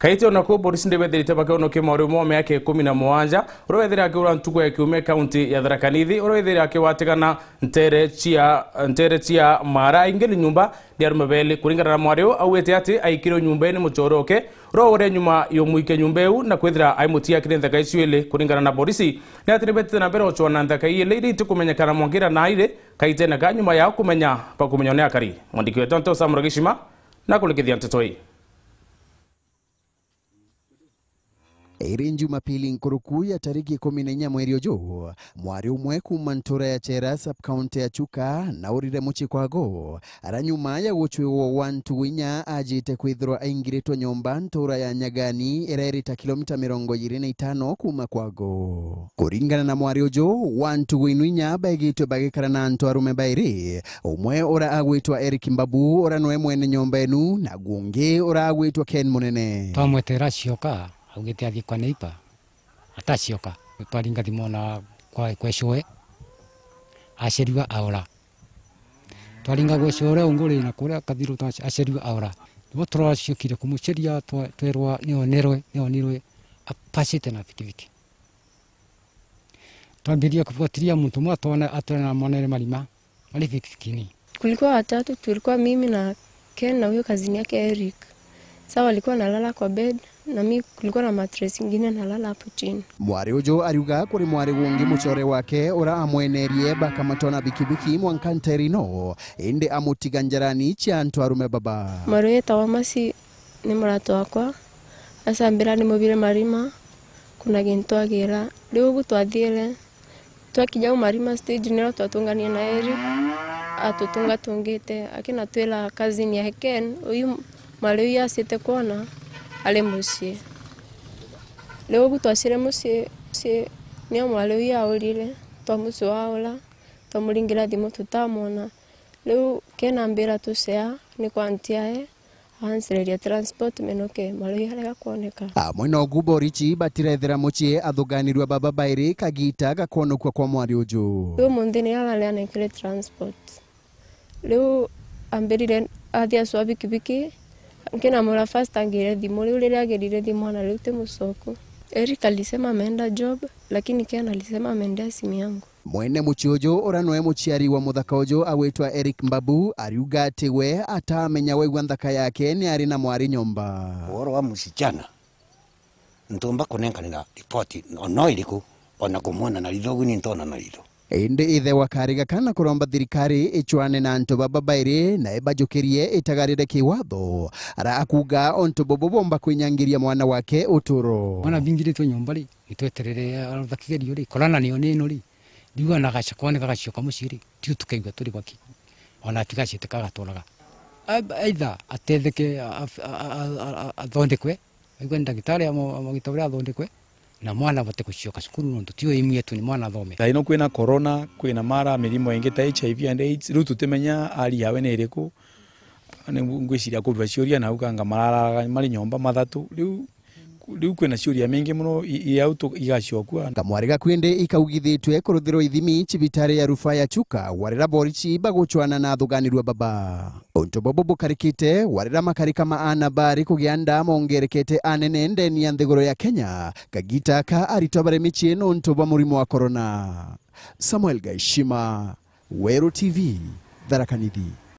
kaite ona kå mbå ri cinäwethirite makäono kä maå rä mo mä ake ikå na mwanja å rä wethire akä å ntugo ya kiume kaunti ya tharakanithi å rä wethire akä watigana ntere cia mara ingä nyumba rä arume beli na mwari u auä te atä aikirwo nyumba-inä må coroke ro å nyuma yå mwike nyumba ä u na kwä thira aimå tiakire nthaka icio ä kå ringana na borisi nä atä nä betete na mbere å cona nthaka iä irä itä kå menyekana mwangä ra na irä nyuma yao kumenya menya pakå menywo nä akari mwandiki wetonto samura gä na kå rä iri njumapili nkuruku ya tariki ikumi na inya mweri uju mwari umwe kuma ntura ya chera county ya chuka naurire muchi kwago aranyuma ya wa wantu winya ajite kwithirwa aingiritwe nyomba ntura ya nyagani ira irita kilomita mirongo iri na itano kuma kwago kuringana na mwari ojo wantu winu inya baigitwe bagikara na antu arume bairi umwe ura agwitwa Eric Mbabu ora noe mwene nyomba enu na gungi ura agwitwa Ken Munene twamwetera cioka augite athii kwa neipa atacioka twaringa thimo na kwecũe aceriwa aora twaringa gwecũre ũngũrĩ na kũrĩa kathiru aceriwa aora nĩguo tũraciũkire kũmũceria twerwa nĩonerwe nĩonirwe apacĩte na bikibiki twambiria kufuatilia mtu mmoja tuone atuone na mwanene malima wali fikini. Kulikuwa watatu, tulikuwa mimi na Ken na huyo kazini yake Eric. Sasa walikuwa nalala kwa bed, na mi kulikuwa na matres ingine nalala hapo chini. Mwari ujo ariuga kuri mwari wungi mucore wake ura amwenerie baka matona bikibiki mwankanterino indi amutiga njarani antu arume baba mwari uyu etawa ni murato wakwa asa mbira ni mubire marima kuna gintu agira riu ugu twathiire twakijau marima stage nira twatunganie na eri atutunga tungite akina twira kazini ya Ken uyu mari uyu asite kuona ari muciĩ rĩu ũguo twacire muciĩ muciĩ nĩ amwe rĩu yaũrire twamuciĩ waũra twamũringĩra thimũ tũtamwona rĩu kena mbĩra tucea nĩ kwantiae ahancireria transport menoke maroiharega kuoneka ah, mwena ungu borichi batirethera muchie athuganirwa baba bairi kagita gakwonokwa kwa mwari uju riu munthi ni ararianekire transport riu ambirire athia cua bikibiki Kina mura first angire thimu riu riria agirire thimu ana riu ti mucoku. Erika alisema ameenda job lakini Ken alisema ameendea simu yangu. Mwene muci uyu uria wa muthaka uyu agwitwa Eric Mbabu ariuga ati we atamenya waigua nthaka yake ni ari na mwari nyomba. Uhoro wa musichana ntumba kunenganira ripoti ono iriku ona kumwona na ritho guni ntona na ritho indi ithe wa kariga kana kuromba thirikari ichwane na antu baba bairi na ibajukirie itagarire kiwatho ara akuga ontu bobo bomba kwinyangiria mwana wake uturo mwana bingiritwe nyomba ri itweterere arutha kigerio ri korana nio nino ri riu ona gacakwane gagacioka mucii ri tiu tukaigua turi gwaki ona tigacite kagatwaraga aitha atetheke athondekwe aigue ndagitari amagita athondekwe na mwana vote kushioka shukuru nundu tio imu yetu ni mwana thome thaino kwina corona kwina mara mirimo ingi ta HIV and AIDS riu tutimenya ari yawe ni iriku ngwiciria kurua ciuria nau kanga mararaga mari nyomba mathatu riu riu kwina ciuria mingi muno iria igacokua kamwari gakwende ikaugithitwe kuruthirwo ithimi cibitari ya rufaa ya chuka warira borici baguchwana na thuganirua baba untu bobo bukarikite warira makarika ma anabari kugia nda mongerekete anene ndeni ya nthiguru ya kenya kagita ka aritwa mici ino untu bwa murimu wa korona samuel gaishima weru tv tharakanithi